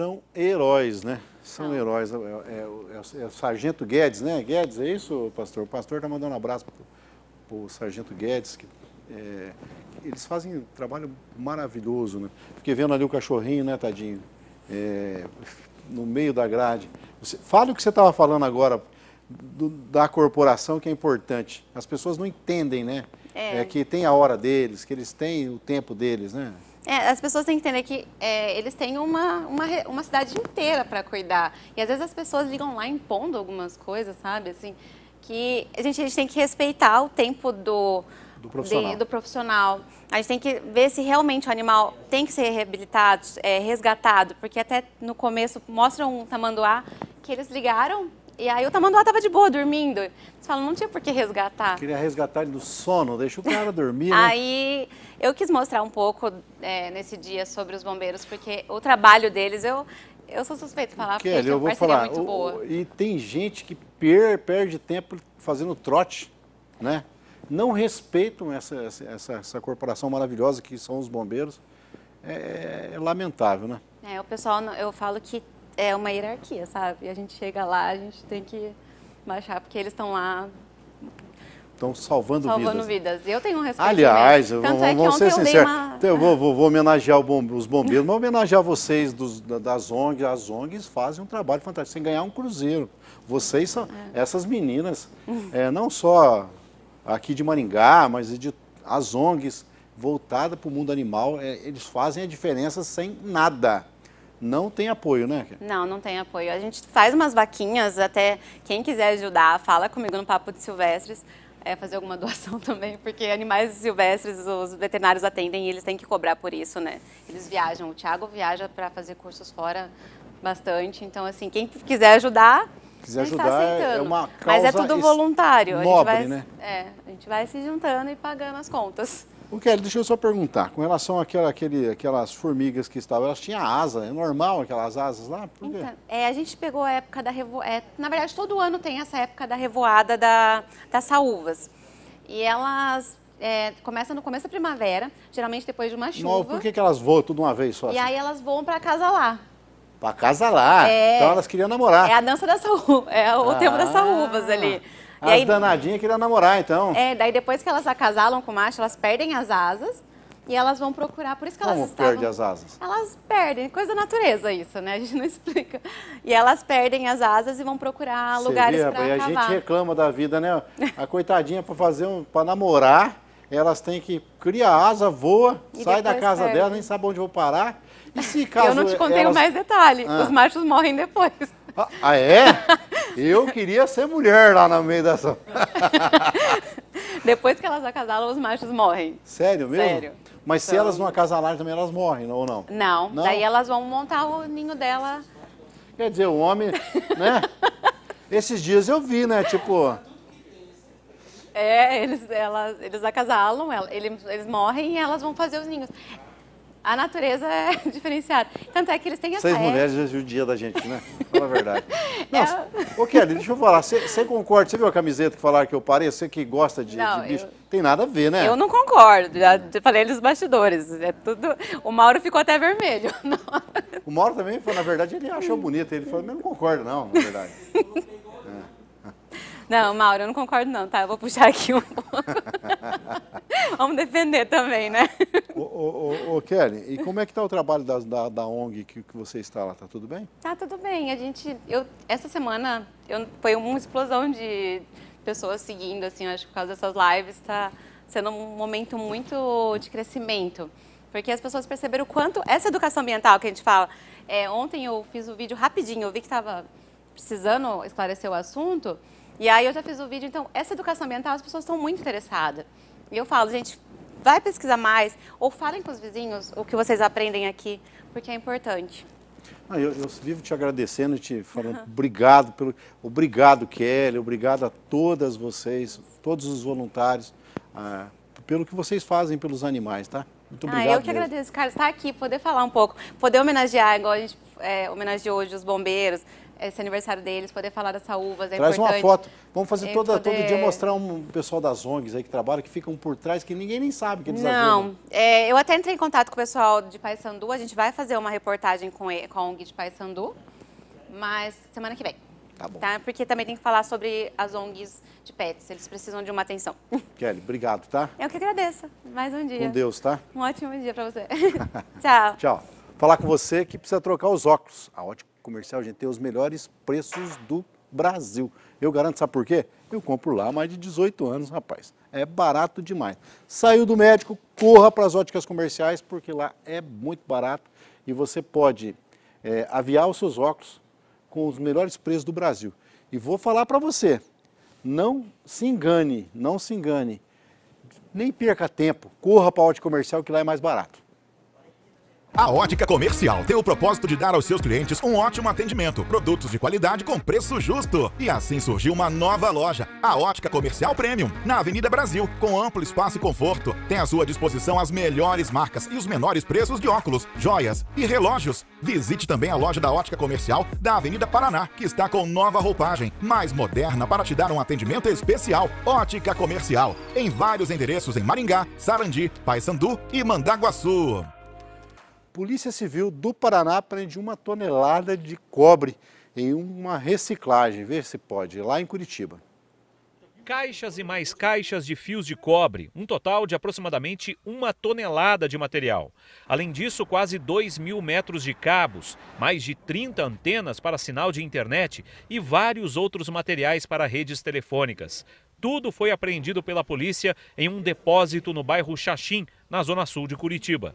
são heróis, né? São heróis. É, é, é, é, o Sargento Guedes, né? Guedes, é isso, pastor? O pastor está mandando um abraço para o Sargento Guedes, que é, eles fazem um trabalho maravilhoso, né? Fiquei vendo ali o cachorrinho, né, tadinho? É, no meio da grade. Você, fala o que você estava falando agora do, da corporação, que é importante. As pessoas não entendem, né? É. é. que tem a hora deles, que eles têm o tempo deles, né? É, as pessoas têm que entender que é, eles têm uma, uma, uma cidade inteira para cuidar. E às vezes as pessoas ligam lá impondo algumas coisas, sabe? Assim, que a gente, a gente tem que respeitar o tempo do, do profissional. De, do profissional. A gente tem que ver se realmente o animal tem que ser reabilitado, é, resgatado, porque até no começo mostram um tamanduá que eles ligaram e aí o tamanduá tava de boa, dormindo. Você falam, não tinha por que resgatar. Queria resgatar ele do sono, deixa o cara dormir. né? aí eu quis mostrar um pouco é, nesse dia sobre os bombeiros, porque o trabalho deles, eu, eu sou suspeito de falar, porque eu vou é falar muito boa. O, e tem gente que per, perde tempo fazendo trote, né? Não respeitam essa, essa, essa corporação maravilhosa que são os bombeiros. É, é, lamentável, né? É, o pessoal, eu falo que é uma hierarquia, sabe? A gente chega lá, a gente tem que baixar, porque eles estão lá estão salvando, salvando vidas. vidas. Eu tenho um respeito. Aliás, né? Tanto vamos, é ser sinceros. Uma... eu vou, vou, vou homenagear bom, os bombeiros, vou homenagear vocês dos, das ONGs. As ONGs fazem um trabalho fantástico, sem ganhar um cruzeiro. Vocês são é. essas meninas, [LAUGHS] é, não só aqui de Maringá, mas de, as ONGs voltadas para o mundo animal, é, eles fazem a diferença sem nada não tem apoio, né? Não, não tem apoio. A gente faz umas vaquinhas, até quem quiser ajudar, fala comigo no Papo de Silvestres. É, fazer alguma [LAUGHS] doação também, porque animais silvestres os veterinários atendem e eles têm que cobrar por isso, né? Eles viajam, o Thiago viaja para fazer cursos fora bastante, então assim, quem quiser ajudar, quiser tá ajudar tá é uma causa Mas é tudo voluntário, nobre, a gente vai, né? É, a gente vai se juntando e pagando as contas. O Kelly, deixa eu só perguntar, com relação àquela, àquele, àquelas formigas que estavam, elas tinham asa, é normal aquelas asas lá? Então, é, a gente pegou a época da revoada, é, na verdade todo ano tem essa época da revoada da, das saúvas. E elas é, começam no começo da primavera, geralmente depois de uma chuva. Não, por que, que elas voam tudo uma vez só? E assim? aí elas voam para casa lá. Para casa lá? É, então elas queriam namorar. É a dança das saúvas, é o ah. tempo das saúvas ali. As aí, danadinhas queriam namorar, então. É, daí depois que elas acasalam com o macho, elas perdem as asas e elas vão procurar, por isso que elas Como estavam... perde as asas? Elas perdem, coisa da natureza isso, né? A gente não [LAUGHS] explica. E elas perdem as asas e vão procurar Você lugares para acabar. A gente reclama da vida, né? A coitadinha para fazer um, para namorar, elas têm que cria asa, voa, e sai da casa dela, nem sabe onde vou parar. E se caso Eu não te contei elas... mais detalhe, ah. os machos morrem depois. Ah, ah é? [LAUGHS] Eu queria ser mulher lá no meio dessa. [LAUGHS] Depois que elas acasalam, os machos morrem. Sério mesmo? Sério. Mas então... se elas não acasalarem também, elas morrem, ou não? não? Não, daí elas vão montar o ninho dela. Quer dizer, o homem, né? [LAUGHS] Esses dias eu vi, né? Tipo. É, eles, elas, eles acasalam, eles, eles morrem e elas vão fazer os ninhos. A natureza é [LAUGHS] diferenciada. Tanto é que eles têm essa seis ética. mulheres o dia da gente, né? Fala a verdade. Nossa, [LAUGHS] é... ô Kelly, deixa eu falar. Você concorda? Você viu a camiseta que falaram que eu pareço? Você que gosta de, não, de bicho? Eu... Tem nada a ver, né? Eu não concordo. Já falei dos bastidores. É tudo... O Mauro ficou até vermelho. Não. [LAUGHS] O Mauro também, falou. na verdade, ele achou bonito. Ele falou, eu não concordo não, na verdade. Não, Mauro, eu não concordo não, tá? Eu vou puxar aqui um pouco. [LAUGHS] Vamos defender também, né? Ô, ô, ô, ô, Kelly, e como é que tá o trabalho da, da ONG que, que você está lá? Tá tudo bem? Tá tudo bem. A gente, eu, essa semana eu, foi uma explosão de pessoas seguindo, assim, acho que por causa dessas lives está sendo um momento muito de crescimento. Porque as pessoas perceberam o quanto essa educação ambiental que a gente fala. É, ontem eu fiz o um vídeo rapidinho, eu vi que estava precisando esclarecer o assunto. E aí eu já fiz o vídeo, então, essa educação ambiental as pessoas estão muito interessadas. E eu falo, gente, vai pesquisar mais, ou falem com os vizinhos o que vocês aprendem aqui, porque é importante. Ah, eu, eu, vivo te agradecendo, te falando uhum. [LAUGHS] obrigado pelo, obrigado Kelly, obrigado a todas vocês, todos os voluntários, ah, pelo que vocês fazem pelos animais, tá? Muito ah, obrigado. Ah, eu que mesmo. agradeço, cara, estar aqui, poder falar um pouco, poder homenagear, igual a gente é, homenageou hoje os bombeiros, esse aniversário deles, poder falar dessa uva É Traz importante. uma foto. Vamos fazer toda, poder... todo dia mostrar um pessoal das ONGs aí que trabalham, que ficam por trás, que ninguém nem sabe que eles Não, ajudam. É, eu até entrei em contato com o pessoal de Paysandu. A gente vai fazer uma reportagem com, com a ONG de Paysandu, mas semana que vem. Tá bom. Tá? Porque também tem que falar sobre as ONGs de pets. Eles precisam de uma atenção. [LAUGHS] Kelly, obrigado, tá? Eu que agradeço. Mais um dia. Com Deus, tá? Um ótimo dia para você. [LAUGHS] [LAUGHS] Tchau. Tchau. Falar com você que precisa trocar os óculos. A ótica comercial, a gente tem os melhores preços do Brasil. Eu garanto, sabe por quê? Eu compro lá há mais de 18 anos, rapaz. É barato demais. Saiu do médico, corra para as óticas comerciais, porque lá é muito barato e você pode é, aviar os seus óculos com os melhores preços do Brasil. E vou falar para você, não se engane, não se engane. Nem perca tempo, corra para a ótica comercial que lá é mais barato. A Ótica Comercial tem o propósito de dar aos seus clientes um ótimo atendimento, produtos de qualidade com preço justo. E assim surgiu uma nova loja, a Ótica Comercial Premium, na Avenida Brasil, com amplo espaço e conforto. Tem à sua disposição as melhores marcas e os menores preços de óculos, joias e relógios. Visite também a loja da Ótica Comercial da Avenida Paraná, que está com nova roupagem, mais moderna para te dar um atendimento especial. Ótica Comercial, em vários endereços em Maringá, Sarandi, Paysandu e Mandaguaçu. Polícia Civil do Paraná prende uma tonelada de cobre em uma reciclagem, ver se pode, lá em Curitiba. Caixas e mais caixas de fios de cobre, um total de aproximadamente uma tonelada de material. Além disso, quase 2 mil metros de cabos, mais de 30 antenas para sinal de internet e vários outros materiais para redes telefônicas. Tudo foi apreendido pela polícia em um depósito no bairro Xaxim, na zona sul de Curitiba.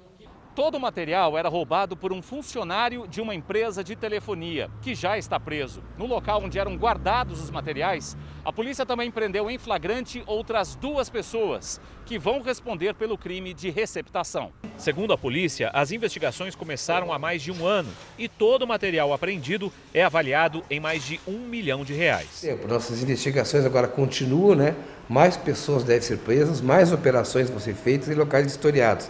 Todo o material era roubado por um funcionário de uma empresa de telefonia, que já está preso. No local onde eram guardados os materiais, a polícia também prendeu em flagrante outras duas pessoas, que vão responder pelo crime de receptação. Segundo a polícia, as investigações começaram há mais de um ano e todo o material apreendido é avaliado em mais de um milhão de reais. É, nossas investigações agora continuam, né? Mais pessoas devem ser presas, mais operações vão ser feitas em locais historiados.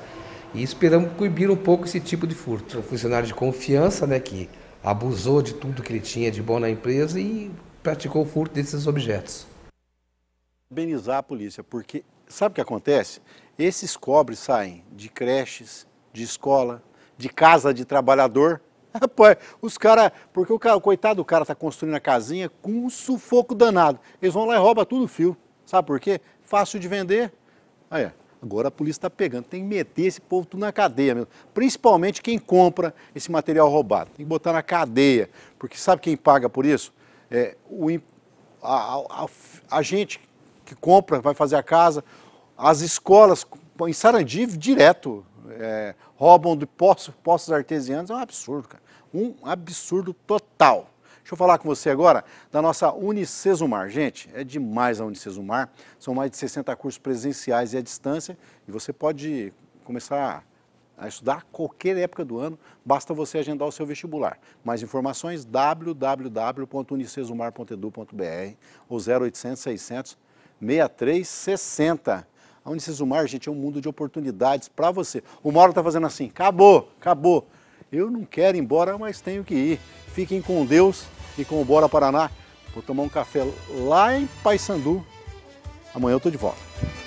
E esperamos coibir um pouco esse tipo de furto. Um funcionário de confiança, né, que abusou de tudo que ele tinha de bom na empresa e praticou o furto desses objetos. Benizar a polícia, porque sabe o que acontece? Esses cobres saem de creches, de escola, de casa de trabalhador. [LAUGHS] Rapaz, os caras, porque o, cara, o coitado do cara está construindo a casinha com um sufoco danado. Eles vão lá e roubam tudo o fio. Sabe por quê? Fácil de vender. Aí, ó. Agora a polícia está pegando, tem que meter esse povo tudo na cadeia mesmo. Principalmente quem compra esse material roubado. Tem que botar na cadeia, porque sabe quem paga por isso? É, o, a, a, a gente que compra, vai fazer a casa, as escolas em Sarandi direto é, roubam de poços, poços artesianos, é um absurdo, cara. Um absurdo total. Deixa eu falar com você agora da nossa Unicesumar. Gente, é demais a Unicesumar. São mais de 60 cursos presenciais e à distância e você pode começar a estudar a qualquer época do ano, basta você agendar o seu vestibular. Mais informações www.unicesumar.edu.br ou 0800 600 6360. A Unicesumar, gente, é um mundo de oportunidades para você. O Mauro está fazendo assim, acabou, acabou. Eu não quero ir embora, mas tenho que ir. Fiquem com Deus e com o Bora Paraná. Vou tomar um café lá em Paysandu. Amanhã eu tô de volta.